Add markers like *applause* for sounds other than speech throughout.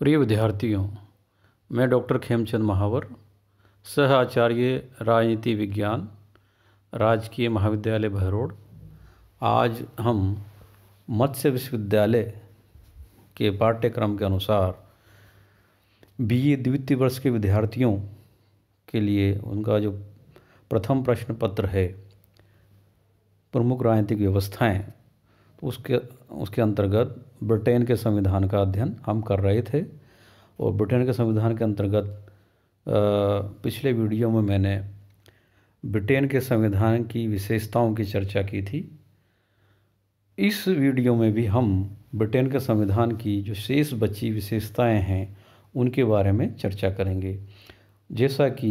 प्रिय विद्यार्थियों मैं डॉक्टर खेमचंद महावर सह आचार्य राजनीति विज्ञान राजकीय महाविद्यालय भहरोड़ आज हम मत्स्य विश्वविद्यालय के पाठ्यक्रम के अनुसार बीए द्वितीय वर्ष के विद्यार्थियों के लिए उनका जो प्रथम प्रश्न पत्र है प्रमुख राजनीतिक व्यवस्थाएं उसके उसके अंतर्गत ब्रिटेन के संविधान का अध्ययन हम कर रहे थे और ब्रिटेन के संविधान के अंतर्गत पिछले वीडियो में मैंने ब्रिटेन के संविधान की विशेषताओं की चर्चा की थी इस वीडियो में भी हम ब्रिटेन के संविधान की जो शेष बची विशेषताएं हैं उनके बारे में चर्चा करेंगे जैसा कि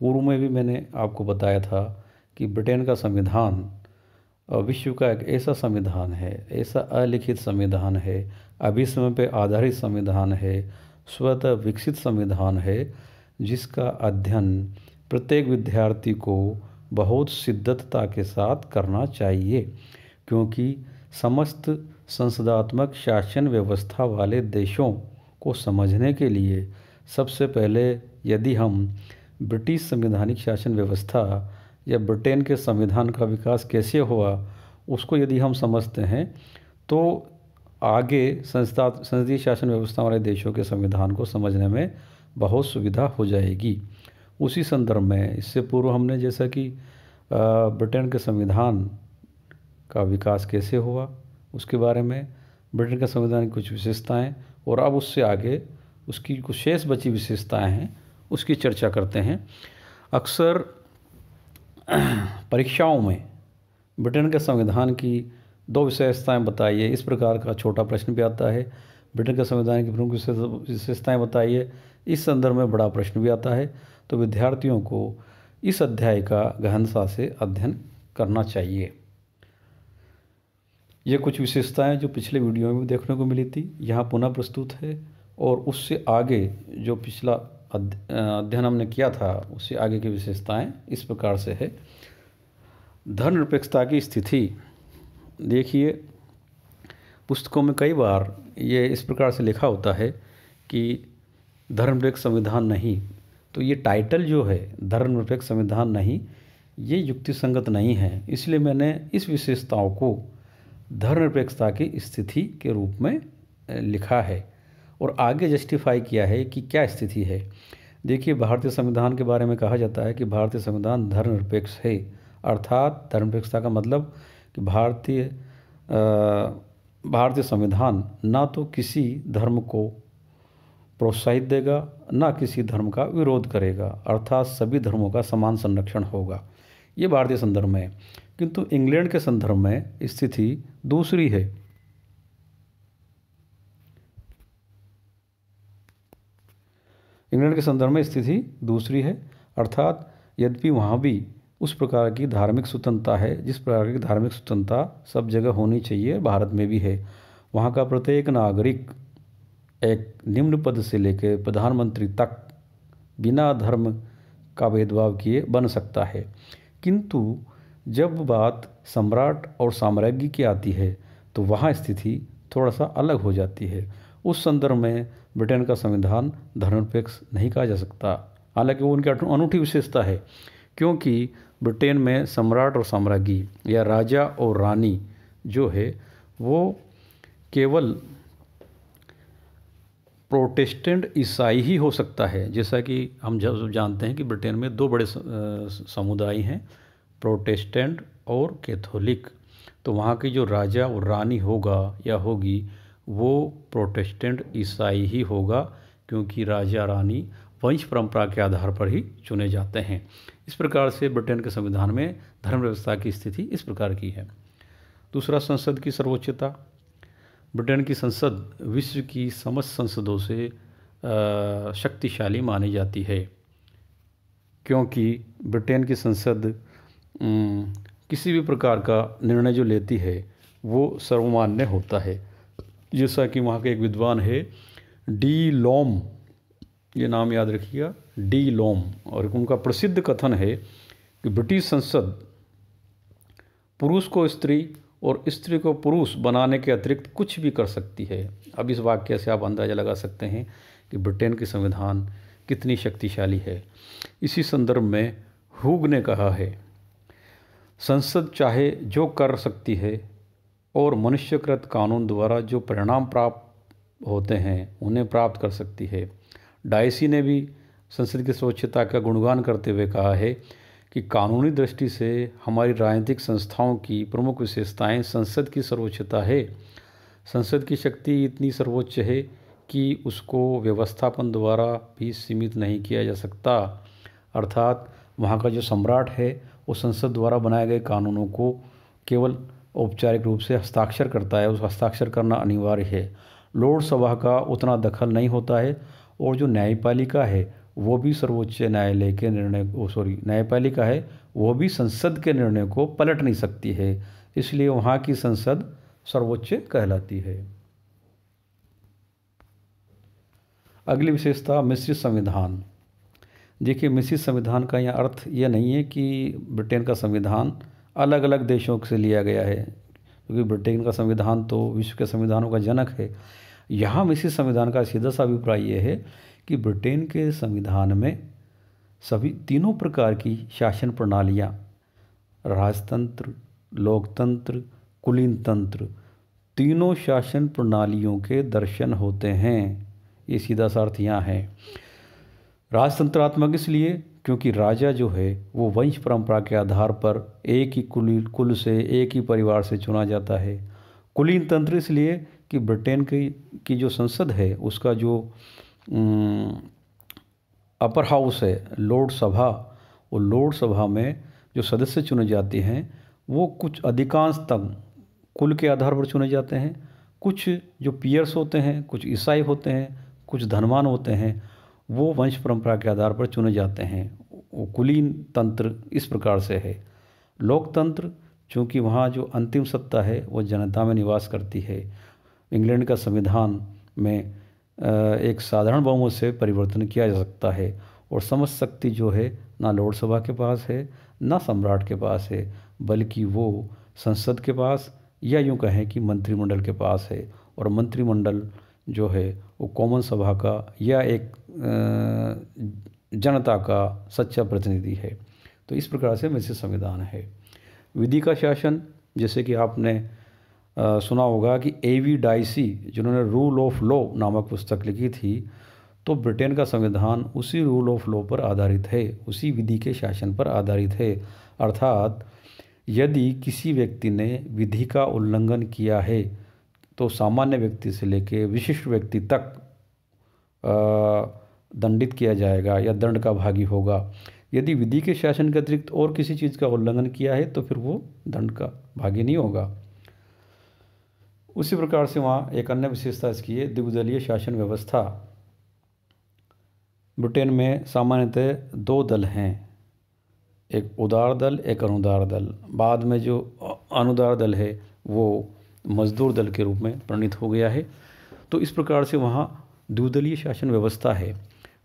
पूर्व में भी मैंने आपको बताया था कि ब्रिटेन का संविधान विश्व का एक ऐसा संविधान है ऐसा अलिखित संविधान है अभिसम पर आधारित संविधान है स्वतः विकसित संविधान है जिसका अध्ययन प्रत्येक विद्यार्थी को बहुत शिद्दतता के साथ करना चाहिए क्योंकि समस्त संसदात्मक शासन व्यवस्था वाले देशों को समझने के लिए सबसे पहले यदि हम ब्रिटिश संवैधानिक शासन व्यवस्था या ब्रिटेन के संविधान का विकास कैसे हुआ उसको यदि हम समझते हैं तो आगे संस्था संसदीय शासन व्यवस्था वाले देशों के संविधान को समझने में बहुत सुविधा हो जाएगी उसी संदर्भ में इससे पूर्व हमने जैसा कि ब्रिटेन के संविधान का विकास कैसे हुआ उसके बारे में ब्रिटेन के संविधान की कुछ विशेषताएं और अब उससे आगे उसकी कुछ शेष बची विशेषताएं हैं उसकी चर्चा करते हैं अक्सर परीक्षाओं में ब्रिटेन के संविधान की दो विशेषताएं बताइए इस प्रकार का छोटा प्रश्न भी आता है ब्रिटेन के संविधान की प्रमुख विशेषताएं बताइए इस संदर्भ में बड़ा प्रश्न भी आता है तो विद्यार्थियों को इस अध्याय का गहनता से अध्ययन करना चाहिए ये कुछ विशेषताएं जो पिछले वीडियो में भी देखने को मिली थी यहाँ पुनः प्रस्तुत है और उससे आगे जो पिछला अध्ययन हमने किया था उससे आगे की विशेषताएं इस प्रकार से है धर्मनिरपेक्षता की स्थिति देखिए पुस्तकों में कई बार ये इस प्रकार से लिखा होता है कि धर्मनिरपेक्ष संविधान नहीं तो ये टाइटल जो है धर्मनिरपेक्ष संविधान नहीं ये युक्ति संगत नहीं है इसलिए मैंने इस विशेषताओं को धर्मनिरपेक्षता की स्थिति के रूप में लिखा है और आगे जस्टिफाई किया है कि क्या स्थिति है देखिए भारतीय संविधान के बारे में कहा जाता है कि भारतीय संविधान धर्मनिरपेक्ष है अर्थात धर्मनिरपेक्षता का मतलब कि भारतीय भारतीय संविधान ना तो किसी धर्म को प्रोत्साहित देगा ना किसी धर्म का विरोध करेगा अर्थात सभी धर्मों का समान संरक्षण होगा ये भारतीय संदर्भ में है किंतु इंग्लैंड के संदर्भ में स्थिति दूसरी है इंग्लैंड के संदर्भ में स्थिति दूसरी है अर्थात यद्यपि वहाँ भी उस प्रकार की धार्मिक स्वतंत्रता है जिस प्रकार की धार्मिक स्वतंत्रता सब जगह होनी चाहिए भारत में भी है वहाँ का प्रत्येक नागरिक एक निम्न पद से लेकर प्रधानमंत्री तक बिना धर्म का भेदभाव किए बन सकता है किंतु जब बात सम्राट और साम्राज्य की आती है तो वहाँ स्थिति थोड़ा सा अलग हो जाती है उस संदर्भ में ब्रिटेन का संविधान धर्मनिरपेक्ष नहीं कहा जा सकता हालांकि वो उनकी अनूठी विशेषता है क्योंकि ब्रिटेन में सम्राट और साम्राज्ञी या राजा और रानी जो है वो केवल प्रोटेस्टेंट ईसाई ही हो सकता है जैसा कि हम जब जानते हैं कि ब्रिटेन में दो बड़े समुदाय हैं प्रोटेस्टेंट और कैथोलिक तो वहाँ की जो राजा और रानी होगा या होगी वो प्रोटेस्टेंट ईसाई ही होगा क्योंकि राजा रानी वंश परंपरा के आधार पर ही चुने जाते हैं इस प्रकार से ब्रिटेन के संविधान में धर्म व्यवस्था की स्थिति इस प्रकार की है दूसरा संसद की सर्वोच्चता ब्रिटेन की संसद विश्व की समस्त संसदों से शक्तिशाली मानी जाती है क्योंकि ब्रिटेन की संसद किसी भी प्रकार का निर्णय जो लेती है वो सर्वमान्य होता है जैसा कि वहाँ के एक विद्वान है डी लोम ये नाम याद रखिएगा डी लोम और उनका प्रसिद्ध कथन है कि ब्रिटिश संसद पुरुष को स्त्री और स्त्री को पुरुष बनाने के अतिरिक्त कुछ भी कर सकती है अब इस वाक्य से आप अंदाज़ा लगा सकते हैं कि ब्रिटेन के संविधान कितनी शक्तिशाली है इसी संदर्भ में हुग ने कहा है संसद चाहे जो कर सकती है और मनुष्यकृत कानून द्वारा जो परिणाम प्राप्त होते हैं उन्हें प्राप्त कर सकती है डायसी ने भी संसद की स्वच्छता का गुणगान करते हुए कहा है कि कानूनी दृष्टि से हमारी राजनीतिक संस्थाओं की प्रमुख विशेषताएं संसद की सर्वोच्चता है संसद की शक्ति इतनी सर्वोच्च है कि उसको व्यवस्थापन द्वारा भी सीमित नहीं किया जा सकता अर्थात वहाँ का जो सम्राट है वो संसद द्वारा बनाए गए कानूनों को केवल औपचारिक रूप से हस्ताक्षर करता है उस हस्ताक्षर करना अनिवार्य है लोड सभा का उतना दखल नहीं होता है और जो न्यायपालिका है वो भी सर्वोच्च न्यायालय के निर्णय को सॉरी न्यायपालिका है वो भी संसद के निर्णय को पलट नहीं सकती है इसलिए वहाँ की संसद सर्वोच्च कहलाती है अगली विशेषता मिश्रित संविधान देखिए मिश्रित संविधान का यहाँ अर्थ यह नहीं है कि ब्रिटेन का संविधान अलग अलग देशों से लिया गया है क्योंकि ब्रिटेन का संविधान तो विश्व के संविधानों का जनक है यहाँ इसी संविधान का सीधा सा अभिप्राय यह है कि ब्रिटेन के संविधान में सभी तीनों प्रकार की शासन प्रणालियाँ राजतंत्र लोकतंत्र कुलीन तंत्र तीनों शासन प्रणालियों के दर्शन होते हैं ये सीधा सा अर्थ यहाँ है राजतंत्रात्मक इसलिए क्योंकि राजा जो है वो वंश परंपरा के आधार पर एक ही कुल कुल से एक ही परिवार से चुना जाता है कुलीन तंत्र इसलिए कि ब्रिटेन की की जो संसद है उसका जो अपर हाउस है लोड सभा वो लोड सभा में जो सदस्य चुने जाते हैं वो कुछ अधिकांश तक कुल के आधार पर चुने जाते हैं कुछ जो पियर्स होते हैं कुछ ईसाई होते हैं कुछ धनवान होते हैं वो वंश परंपरा के आधार पर चुने जाते हैं वो कुलीन तंत्र इस प्रकार से है लोकतंत्र चूँकि वहाँ जो अंतिम सत्ता है वो जनता में निवास करती है इंग्लैंड का संविधान में एक साधारण बहुमत से परिवर्तन किया जा सकता है और समझ शक्ति जो है ना लोकसभा सभा के पास है ना सम्राट के पास है बल्कि वो संसद के पास या यूँ कहें कि मंत्रिमंडल के पास है और मंत्रिमंडल जो है वो कॉमन सभा का या एक जनता का सच्चा प्रतिनिधि है तो इस प्रकार से वैसे संविधान है विधि का शासन जैसे कि आपने आ, सुना होगा कि ए वी डाइसी जिन्होंने रूल ऑफ लॉ नामक पुस्तक लिखी थी तो ब्रिटेन का संविधान उसी रूल ऑफ लॉ पर आधारित है उसी विधि के शासन पर आधारित है अर्थात यदि किसी व्यक्ति ने विधि का उल्लंघन किया है तो सामान्य व्यक्ति से लेकर विशिष्ट व्यक्ति तक आ, दंडित किया जाएगा या दंड का भागी होगा यदि विधि के शासन के अतिरिक्त और किसी चीज़ का उल्लंघन किया है तो फिर वो दंड का भागी नहीं होगा उसी प्रकार से वहाँ एक अन्य विशेषता इसकी है द्विदलीय शासन व्यवस्था ब्रिटेन में सामान्यतः दो दल हैं एक उदार दल एक अनुदार दल बाद में जो अनुदार दल है वो मजदूर दल के रूप में परिणित हो गया है तो इस प्रकार से वहाँ द्विदलीय शासन व्यवस्था है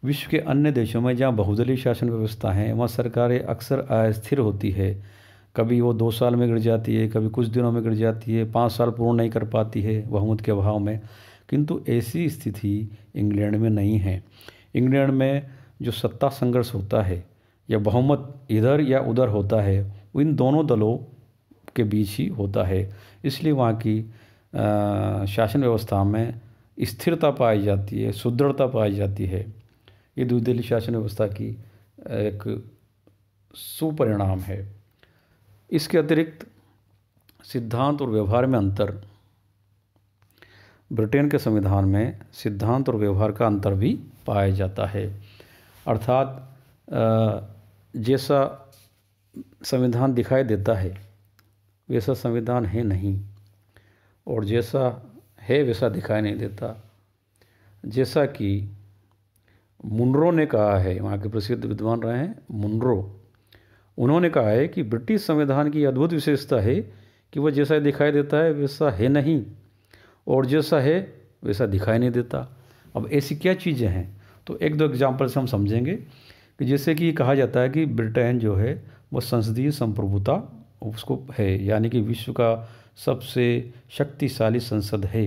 विश्व के अन्य देशों में जहाँ बहुदलीय शासन व्यवस्था है वहाँ सरकारें अक्सर अस्थिर होती है कभी वो दो साल में गिर जाती है कभी कुछ दिनों में गिर जाती है पाँच साल पूर्ण नहीं कर पाती है बहुमत के अभाव में किंतु ऐसी स्थिति इंग्लैंड में नहीं है इंग्लैंड में जो सत्ता संघर्ष होता है या बहुमत इधर या उधर होता है इन दोनों दलों के बीच ही होता है इसलिए वहाँ की शासन व्यवस्था में स्थिरता पाई जाती है सुदृढ़ता पाई जाती है ये दूध दिल्ली शासन व्यवस्था की एक सुपरिणाम है इसके अतिरिक्त सिद्धांत और व्यवहार में अंतर ब्रिटेन के संविधान में सिद्धांत और व्यवहार का अंतर भी पाया जाता है अर्थात जैसा संविधान दिखाई देता है वैसा संविधान है नहीं और जैसा है वैसा दिखाई नहीं देता जैसा कि मुनरो ने कहा है वहाँ के प्रसिद्ध विद्वान रहे हैं मुनरो उन्होंने कहा है कि ब्रिटिश संविधान की अद्भुत विशेषता है कि वह जैसा दिखाई देता है वैसा है नहीं और जैसा है वैसा दिखाई नहीं देता अब ऐसी क्या चीज़ें हैं तो एक दो एग्जाम्पल से हम समझेंगे कि जैसे कि कहा जाता है कि ब्रिटेन जो है वह संसदीय संप्रभुता उसको है यानी कि विश्व का सबसे शक्तिशाली संसद है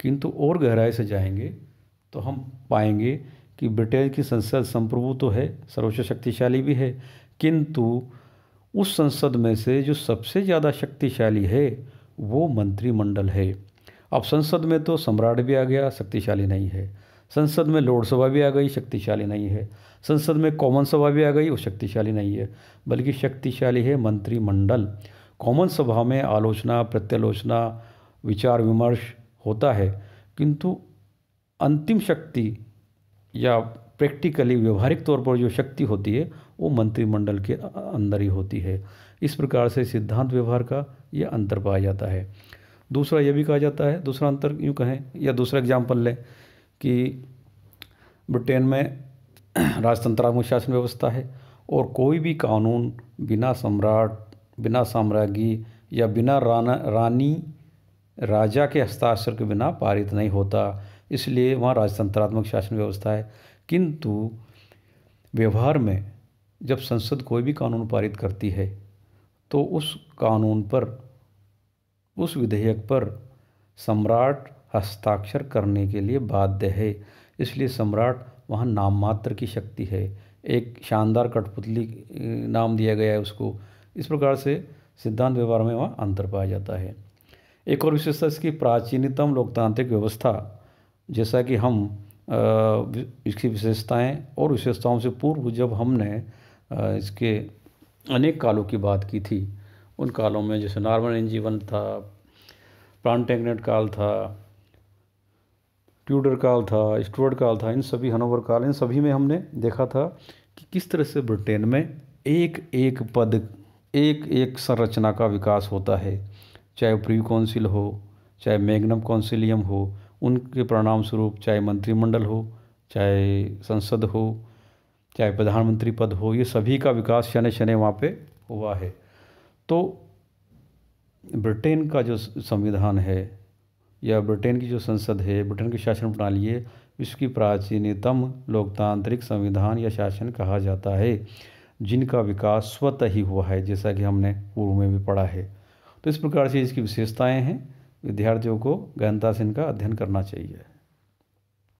किंतु और गहराई से जाएंगे तो हम पाएंगे कि ब्रिटेन की संसद संप्रभु तो है सर्वोच्च शक्तिशाली भी है किंतु उस संसद में से जो सबसे ज़्यादा शक्तिशाली है वो मंत्रिमंडल है अब संसद में तो सम्राट भी आ गया शक्तिशाली नहीं है संसद में लोकसभा भी आ गई शक्तिशाली नहीं है संसद में कॉमन सभा भी आ गई वो शक्तिशाली नहीं है बल्कि शक्तिशाली है मंत्रिमंडल कॉमन सभा में आलोचना प्रत्यालोचना विचार विमर्श होता है किंतु अंतिम शक्ति या प्रैक्टिकली व्यवहारिक तौर पर जो शक्ति होती है वो मंत्रिमंडल के अंदर ही होती है इस प्रकार से सिद्धांत व्यवहार का यह अंतर पाया जाता है दूसरा यह भी कहा जाता है दूसरा अंतर यूँ कहें या दूसरा एग्जाम्पल लें कि ब्रिटेन में *clears throat* राजतंत्रात्मक शासन व्यवस्था है और कोई भी कानून बिना सम्राट बिना साम्राज्ञी या बिना राना रानी राजा के हस्ताक्षर के बिना पारित नहीं होता इसलिए वहाँ राजतंत्रात्मक शासन व्यवस्था है किंतु व्यवहार में जब संसद कोई भी कानून पारित करती है तो उस कानून पर उस विधेयक पर सम्राट हस्ताक्षर करने के लिए बाध्य है इसलिए सम्राट वहाँ नाम मात्र की शक्ति है एक शानदार कठपुतली नाम दिया गया है उसको इस प्रकार से सिद्धांत व्यवहार में वहाँ अंतर पाया जाता है एक और विशेषता इसकी प्राचीनतम लोकतांत्रिक व्यवस्था जैसा कि हम इसकी विशेषताएं और विशेषताओं से पूर्व जब हमने इसके अनेक कालों की बात की थी उन कालों में जैसे नॉर्मल एन जीवन था टेगनेट काल था ट्यूडर काल था स्टूअर्ट काल था इन सभी हनोवर काल इन सभी में हमने देखा था कि किस तरह से ब्रिटेन में एक एक पद एक एक संरचना का विकास होता है चाहे प्री काउंसिल हो चाहे मैग्नम काउंसिलियम हो उनके परिणाम स्वरूप चाहे मंत्रिमंडल हो चाहे संसद हो चाहे प्रधानमंत्री पद हो ये सभी का विकास शने शने वहाँ पे हुआ है तो ब्रिटेन का जो संविधान है या ब्रिटेन की जो संसद है ब्रिटेन की शासन प्रणाली है इसकी प्राचीनतम लोकतांत्रिक संविधान या शासन कहा जाता है जिनका विकास स्वतः ही हुआ है जैसा कि हमने पूर्व में भी पढ़ा है तो इस प्रकार से इसकी विशेषताएं हैं विद्यार्थियों को गहनता से इनका अध्ययन करना चाहिए